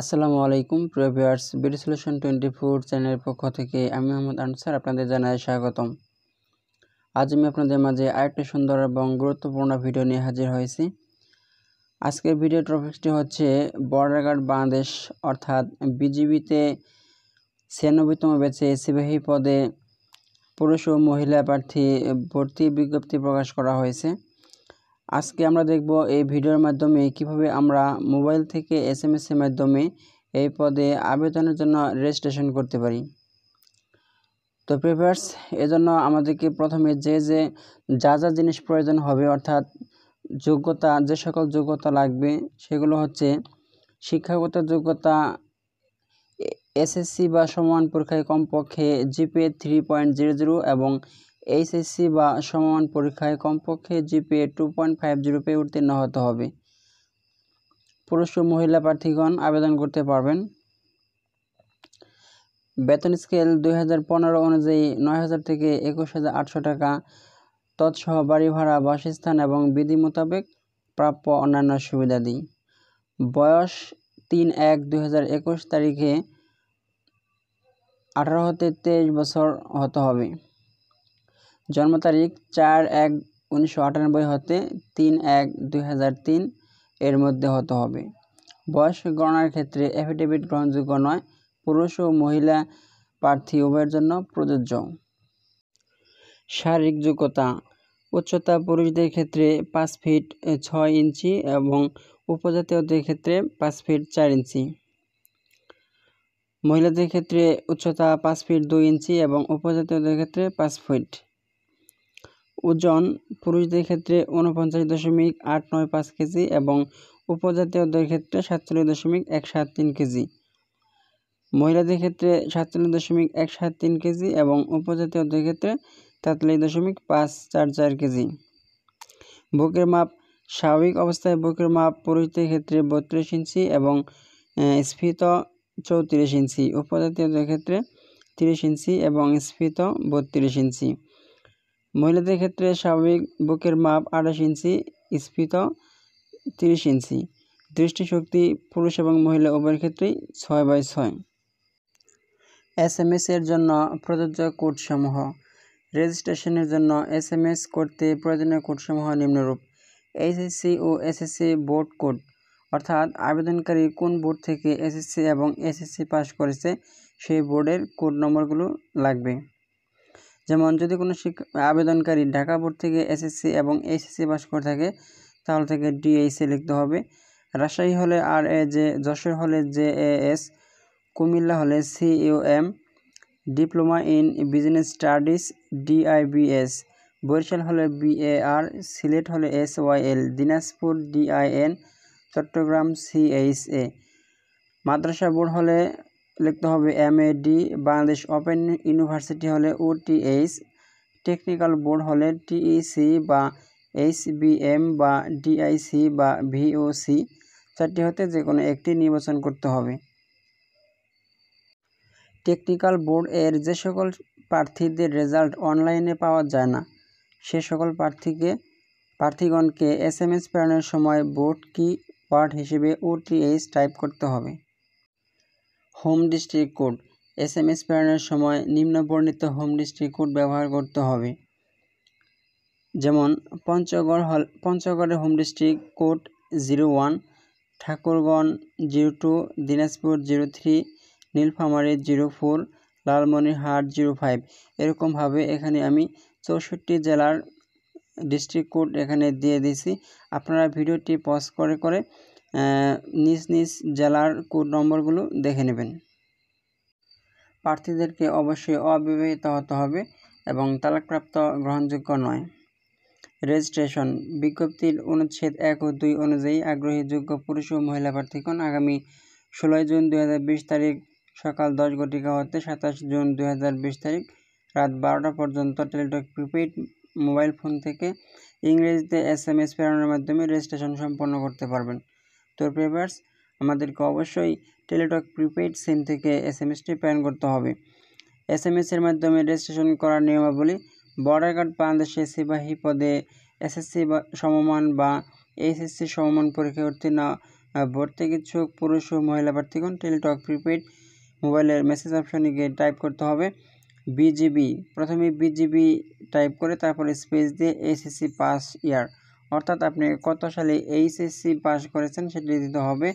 আসসালামু আলাইকুম viewers BD solution twenty four চ্যানেলের পক্ষ থেকে আমি মোহাম্মদ আনসার আপনাদের জানাই স্বাগতম আজ আমি আপনাদের মাঝে আরেকটি সুন্দর এবং গুরুত্বপূর্ণ ভিডিও নিয়ে হাজির হয়েছি আজকের ভিডিও টপিকটি হচ্ছে বর্ডার গার্ড বাংলাদেশ অর্থাৎ বিজিবিতে ছিয়ানব্বইতম ব্যাচে সিবাহী পদে পুরুষ ও মহিলা প্রার্থী ভর্তি বিজ্ঞপ্তি প্রকাশ করা হয়েছে আজকে আমরা দেখব এই ভিডিওর মাধ্যমে কিভাবে আমরা মোবাইল থেকে এস এম এস এসের মাধ্যমে এই পদে আবেদনের জন্য রেজিস্ট্রেশন করতে পারি তো প্রিভার্স এজন্য আমাদেরকে প্রথমে যে যে যা যা জিনিস প্রয়োজন হবে অর্থাৎ যোগ্যতা যে সকল যোগ্যতা লাগবে সেগুলো হচ্ছে শিক্ষাগত যোগ্যতা এসএসসি বা সমান পরীক্ষায় কমপক্ষে GPA three point zero zero এবং এইচএসসি বা সমমান পরীক্ষায় কমপক্ষে GPA two point five zero পেয়ে উত্তীর্ণ হতে হবে পুরুষ ও মহিলা প্রার্থীগণ আবেদন করতে পারবেন বেতন স্কেল দুই হাজার পনেরো অনুযায়ী নয় হাজার থেকে একুশ হাজার আটশো টাকা তৎসহ বাড়ি ভাড়া বাসস্থান এবং বিধি মোতাবেক প্রাপ্য অন্যান্য সুবিধাদি বয়স তিন এক দুই হাজার একুশ তারিখে আঠারো হতে তেইশ বছর হতে হবে জন্ম তারিখ চার এক উনিশশো আটানব্বই হতে তিন এক দুই হাজার তিন এর মধ্যে হতে হবে বয়স গণনার ক্ষেত্রে অ্যাফিডেভিট গ্রহণযোগ্য নয় পুরুষ ও মহিলা প্রার্থী উভয়ের জন্য প্রযোজ্য শারীরিক যোগ্যতা উচ্চতা পুরুষদের ক্ষেত্রে পাঁচ ফিট ছয় ইঞ্চি এবং উপজাতীয়দের ক্ষেত্রে পাঁচ ফিট চার ইঞ্চি মহিলাদের ক্ষেত্রে উচ্চতা পাঁচ ফিট দুই ইঞ্চি এবং উপজাতীয়দের ক্ষেত্রে পাঁচ ফিট ওজন পুরুষদের ক্ষেত্রে উনপঞ্চাশ দশমিক আট নয় পাঁচ কেজি এবং উপজাতীয়দের ক্ষেত্রে সাতচল্লিশ দশমিক এক সাত তিন কেজি মহিলাদের ক্ষেত্রে সাতচল্লিশ দশমিক এক সাত তিন কেজি এবং উপজাতীয়দের ক্ষেত্রে তেতাল্লিশ দশমিক পাঁচ চার চার কেজি বুকের মাপ স্বাভাবিক অবস্থায় বুকের মাপ পুরুষদের ক্ষেত্রে বত্রিশ ইঞ্চি এবং স্ফীত চৌত্রিশ ইঞ্চি উপজাতীয়দের ক্ষেত্রে তিরিশ ইঞ্চি এবং স্ফীত বত্রিশ ইঞ্চি মহিলাদের ক্ষেত্রে স্বাভাবিক বুকের মাপ আঠাশ ইঞ্চি স্ফীত তিরিশ ইঞ্চি দৃষ্টিশক্তি পুরুষ এবং মহিলা উভয়ের ক্ষেত্রেই ছয় বাই ছয় এস এম এস এর জন্য প্রযোজ্য কোডসমূহ রেজিস্ট্রেশনের জন্য এস এম এস করতে প্রয়োজনীয় কোডসমূহ নিম্নরূপ সি ও এসএসসি বোর্ড কোড অর্থাৎ আবেদনকারী কোন বোর্ড থেকে এসএসসি এবং এসএসসি পাস করেছে সেই বোর্ডের কোড নম্বরগুলো লাগবে যেমন যদি কোনো শিক্ষা আবেদনকারী ঢাকা বোর্ড থেকে এসএসসি এবং এইচএসসি পাস করে থাকে তাহলে থেকে ডিএইচএ লিখতে হবে রাজশাহী হলে আর এ জে যশোর হলে জে এ এস কুমিল্লা হলে C U M diploma in business studies DIBS Barishal হলে বিএআর সিলেট হলে S Y L Dinajpur DIN Chattogram CHA মাদ্রাসা বোর্ড হলে লিখতে হবে M A D Bangladesh open university হলে ও টেকনিক্যাল বোর্ড হলে টিইসি e বা এইচ বি এম বা ডিআইসি বা ভিওসি চারটি হতে যে কোনো একটি নির্বাচন করতে হবে টেকনিক্যাল বোর্ড এর যে সকল প্রার্থীদের রেজাল্ট অনলাইনে পাওয়া যায় না সে সকল প্রার্থীকে প্রার্থীগণকে এস এম এস প্রেরণের সময় বোর্ড কি পার্ট হিসেবে ওটিএইচ টাইপ করতে হবে home district code S M S প্রেরণের সময় নিম্নবর্ণিত হোম ডিস্ট্রিক্ট কোড ব্যবহার করতে হবে যেমন পঞ্চগড় হল পঞ্চগড়ের home district code zero one Thakurganj zero two Dinajpur zero three Nilphamari zero four Lalmonirhat zero five এরকমভাবে এখানে আমি চৌষট্টি জেলার ডিস্ট্রিক্ট কোড এখানে দিয়ে দিছি আপনারা ভিডিওটি পজ করে করে নিজ নিজ জেলার কোড নম্বরগুলো দেখে নেবেন প্রার্থীদেরকে অবশ্যই অবিবাহিত হতে হবে এবং তালাকপ্রাপ্ত গ্রহণযোগ্য নয় রেজিস্ট্রেশন বিজ্ঞপ্তির অনুচ্ছেদ এক ও দুই অনুযায়ী আগ্রহী যোগ্য পুরুষ ও মহিলা প্রার্থীগণ আগামী ষোলোই জুন দুই তারিখ সকাল দশ ঘটিকা হতে সাতাশ জুন দুই তারিখ রাত বারোটা পর্যন্ত টেলিটক প্রিপেইড মোবাইল ফোন থেকে ইংরেজিতে এস এম এস প্রেরণের মাধ্যমে রেজিস্ট্রেশন সম্পন্ন করতে পারবেন তো পেপার্স আমাদেরকে অবশ্যই টেলিটক প্রিপেইড সিম থেকে এস এম এসটি প্যান করতে হবে এস এম এসের মাধ্যমে রেজিস্ট্রেশন করার নিয়মাবলী বর্ডার গার্ড বাংলাদেশের সিপাহী পদে এসএসসি বা সমমান বা এসএসসি সমমান পরীক্ষায় উত্তীর্ণ ভর্তি ইচ্ছুক পুরুষ ও মহিলা প্রার্থীগণ টেলিটক প্রিপেইড মোবাইলের মেসেজ অপশনে গিয়ে টাইপ করতে হবে বিজিবি প্রথমে বিজিবি টাইপ করে তারপরে স্পেস দিয়ে এসএসসি পাস ইয়ার অর্থাৎ আপনি কত সালে এইচএসসি পাস করেছেন সেটি দিতে হবে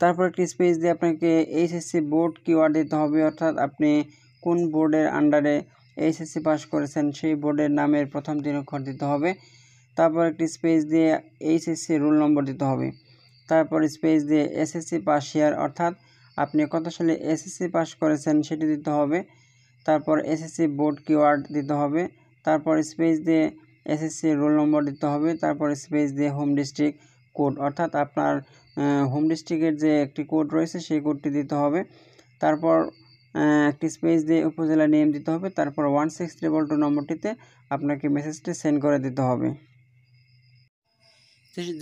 তারপর একটি স্পেস দিয়ে আপনাকে এইচএসসি বোর্ড কিওয়ার্ড দিতে হবে অর্থাৎ আপনি কোন বোর্ডের আন্ডারে এইচএসসি পাস করেছেন সেই বোর্ডের নামের প্রথম দিন অক্ষর দিতে হবে তারপর একটি স্পেস দিয়ে এইচএসসি রোল নম্বর দিতে হবে তারপর স্পেস দিয়ে এসএসসি পাস ইয়ার অর্থাৎ আপনি কত সালে এসএসসি পাস করেছেন সেটি দিতে হবে তারপর এসএসসি বোর্ড কিওয়ার্ড দিতে হবে তারপর স্পেস দিয়ে এসএসসি রোল নম্বর দিতে হবে তারপর স্পেস দিয়ে হোম ডিস্ট্রিক্ট কোড অর্থাৎ আপনার হোম ডিস্ট্রিক্টের যে একটি কোড রয়েছে সেই কোডটি দিতে হবে তারপর একটি স্পেস দিয়ে উপজেলা নেম দিতে হবে তারপর ওয়ান সিক্স ট্রিপল টু নম্বরটিতে আপনাকে মেসেজটি সেন্ড করে দিতে হবে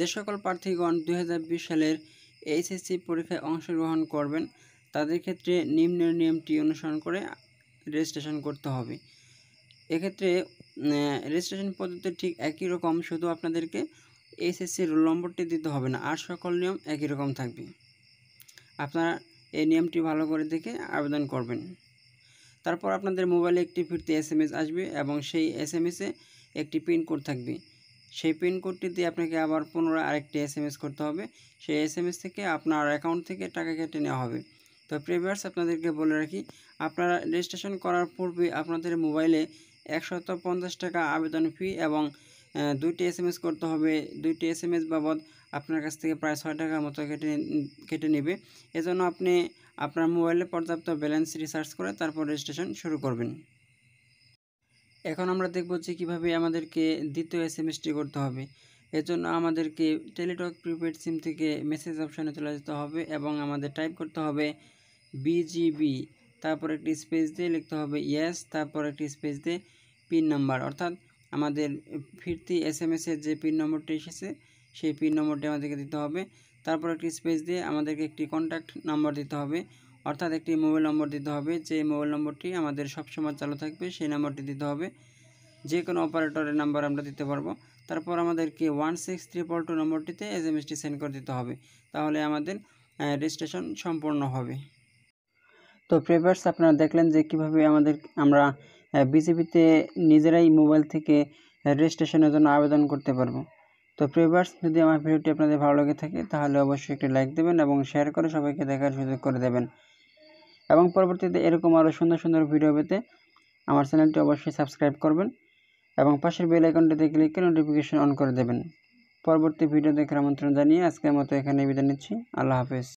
যে সকল প্রার্থীগণ দুই সালের এইচএসসি পরীক্ষায় অংশগ্রহণ করবেন তাদের ক্ষেত্রে নিম্ন নিয়মটি অনুসরণ করে রেজিস্ট্রেশন করতে হবে এক্ষেত্রে রেজিস্ট্রেশন পদ্ধতি ঠিক একই রকম শুধু আপনাদেরকে এসএসসি রোল নম্বরটি দিতে হবে না আর সকল নিয়ম একই রকম থাকবে আপনারা এই নিয়মটি ভালো করে দেখে আবেদন করবেন তারপর আপনাদের মোবাইলে একটি ফিরতে এসএমএস আসবে এবং সেই এসএমএসে একটি পিন কোড থাকবে সেই পিন কোডটি দিয়ে আপনাকে আবার পুনরায় আরেকটি এসএমএস করতে হবে সেই এসএমএস থেকে আপনার অ্যাকাউন্ট থেকে টাকা কেটে নেওয়া হবে তো প্রিভিয়াস আপনাদেরকে বলে রাখি আপনারা রেজিস্ট্রেশন করার পূর্বে আপনাদের মোবাইলে একশত পঞ্চাশ টাকা আবেদন ফি এবং দুইটি এস করতে হবে দুইটি এস এম এস বাবদ আপনার কাছ থেকে প্রায় ছয় টাকার মতো কেটে কেটে নেবে এজন্য আপনি আপনার মোবাইলে পর্যাপ্ত ব্যালেন্স রিসার্চ করে তারপর রেজিস্ট্রেশন শুরু করবেন এখন আমরা দেখব যে কীভাবে আমাদেরকে দ্বিতীয় এস এমএসটি করতে হবে এজন্য আমাদেরকে টেলিটক প্রিপেড সিম থেকে মেসেজ অপশানে চলে যেতে হবে এবং আমাদের টাইপ করতে হবে বিজিবি তারপর একটি স্পেস দিয়ে লিখতে হবে ইয়েস তারপর একটি স্পেস দিয়ে পিন নাম্বার অর্থাৎ আমাদের ফিরতি এস এম এসের যে পিন নম্বরটি এসেছে সেই পিন নম্বরটি আমাদেরকে দিতে হবে তারপর একটি স্পেস দিয়ে আমাদেরকে একটি কন্ট্যাক্ট নাম্বার দিতে হবে অর্থাৎ একটি মোবাইল নম্বর দিতে হবে যে মোবাইল নম্বরটি আমাদের সবসময় চালু থাকবে সেই নম্বরটি দিতে হবে যে কোনো অপারেটরের নাম্বার আমরা দিতে পারবো তারপর আমাদেরকে ওয়ান সিক্স ট্রিপল টু নম্বরটিতে এস এম এসটি সেন্ড করে দিতে হবে তাহলে আমাদের রেজিস্ট্রেশন সম্পূর্ণ হবে তো প্রেভার্স আপনারা দেখলেন যে কীভাবে আমাদের আমরা হ্যাঁ, বিজেপিতে নিজেরাই মোবাইল থেকে রেজিস্ট্রেশনের জন্য আবেদন করতে পারবো তো প্রিভার্স যদি আমার ভিডিওটি আপনাদের ভালো লেগে থাকে তাহলে অবশ্যই একটি লাইক দেবেন এবং শেয়ার করে সবাইকে দেখার সুযোগ করে দেবেন এবং পরবর্তীতে এরকম আরও সুন্দর সুন্দর ভিডিও পেতে আমার চ্যানেলটি অবশ্যই সাবস্ক্রাইব করবেন এবং পাশের বেল আইকনটিতে ক্লিক করে নোটিফিকেশন অন করে দেবেন পরবর্তী ভিডিও দেখার আমন্ত্রণ জানিয়ে আজকের মতো এখানে বিদায় নিচ্ছি আল্লাহ হাফেজ